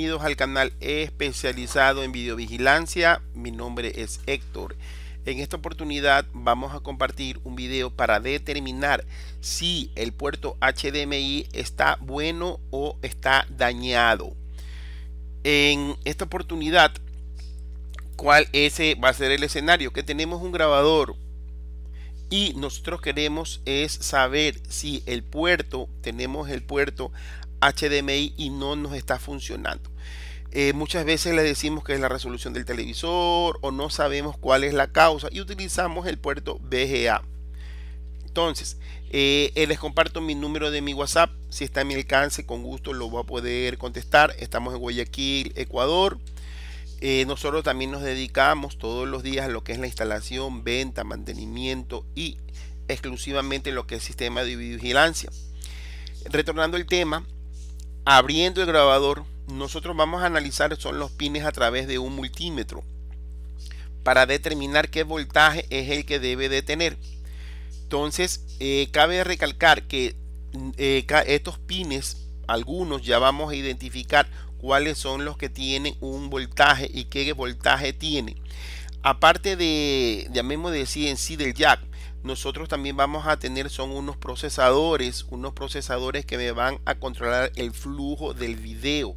Bienvenidos al canal especializado en videovigilancia. Mi nombre es Héctor. En esta oportunidad vamos a compartir un video para determinar si el puerto HDMI está bueno o está dañado. En esta oportunidad, ¿cuál ese va a ser el escenario? Que tenemos un grabador y nosotros queremos es saber si el puerto, tenemos el puerto HDMI y no nos está funcionando. Eh, muchas veces le decimos que es la resolución del televisor o no sabemos cuál es la causa y utilizamos el puerto BGA. Entonces, eh, eh, les comparto mi número de mi WhatsApp. Si está a mi alcance, con gusto lo voy a poder contestar. Estamos en Guayaquil, Ecuador. nosotros también nos dedicamos todos los días a lo que es la instalación, venta, mantenimiento y exclusivamente lo que es sistema de vigilancia. Retornando el tema, abriendo el grabador, nosotros vamos a analizar son los pines a través de un multímetro para determinar qué voltaje es el que debe de tener. Entonces, eh, cabe recalcar que eh, estos pines, algunos ya vamos a identificar cuáles son los que tienen un voltaje y qué voltaje tienen. Aparte de, llamemos de decir en sí del jack, nosotros también vamos a tener son unos procesadores, unos procesadores que me van a controlar el flujo del video,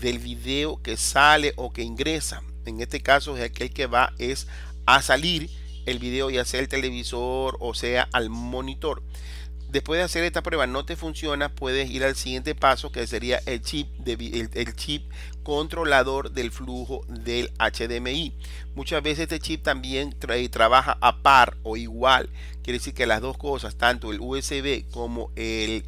del video que sale o que ingresa. En este caso es aquel que va es a salir el video ya sea el televisor o sea al monitor. Después de hacer esta prueba no te funciona, puedes ir al siguiente paso que sería el chip, de, el, chip controlador del flujo del HDMI. Muchas veces este chip también eh, trabaja a par o igual. Quiere decir que las dos cosas, tanto el USB como el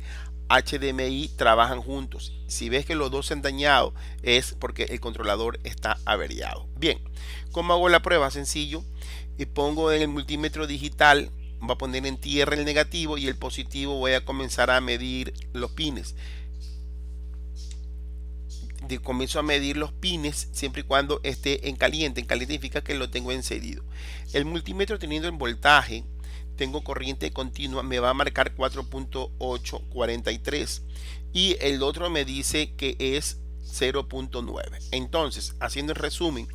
HDMI, trabajan juntos. Si ves que los dos se han dañado, es porque el controlador está averiado. Bien, ¿cómo hago la prueba? Sencillo. Y eh, pongo en el multímetro digital va a poner en tierra el negativo y el positivo voy a comenzar a medir los pines. De, comienzo a medir los pines siempre y cuando esté en caliente. En caliente significa que lo tengo encendido. El multímetro teniendo en voltaje, tengo corriente continua, me va a marcar 4.843. Y el otro me dice que es 0.9. Entonces, haciendo el resumen,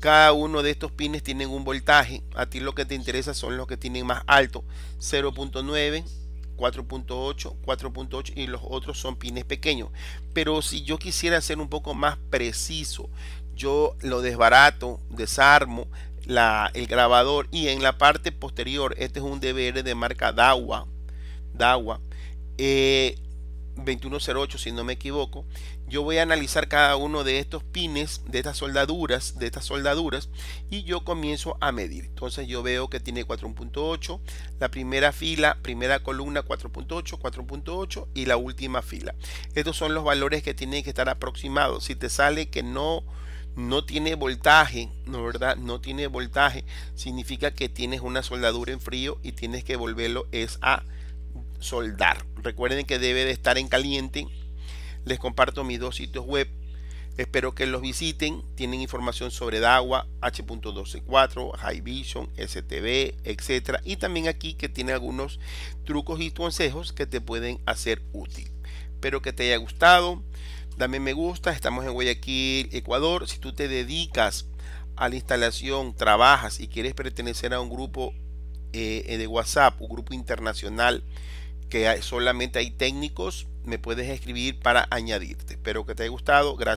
cada uno de estos pines tienen un voltaje. A ti lo que te interesa son los que tienen más alto. 0.9, 4.8, 4.8 y los otros son pines pequeños. Pero si yo quisiera ser un poco más preciso, yo lo desbarato, desarmo la, el grabador y en la parte posterior, este es un DVR de marca DAWA, eh, 2108 si no me equivoco yo voy a analizar cada uno de estos pines de estas soldaduras de estas soldaduras y yo comienzo a medir entonces yo veo que tiene 4.8 la primera fila primera columna 4.8 4.8 y la última fila estos son los valores que tienen que estar aproximados si te sale que no no tiene voltaje, ¿no verdad? No tiene voltaje, significa que tienes una soldadura en frío y tienes que volverlo es a soldar. Recuerden que debe de estar en caliente. Les comparto mis dos sitios web. Espero que los visiten. Tienen información sobre DAWA, H.124, High Vision, STB, etcétera Y también aquí que tiene algunos trucos y consejos que te pueden hacer útil. Espero que te haya gustado. Dame me gusta. Estamos en Guayaquil, Ecuador. Si tú te dedicas a la instalación, trabajas y quieres pertenecer a un grupo eh, eh, de WhatsApp, un grupo internacional que solamente hay técnicos, me puedes escribir para añadirte. Espero que te haya gustado. Gracias.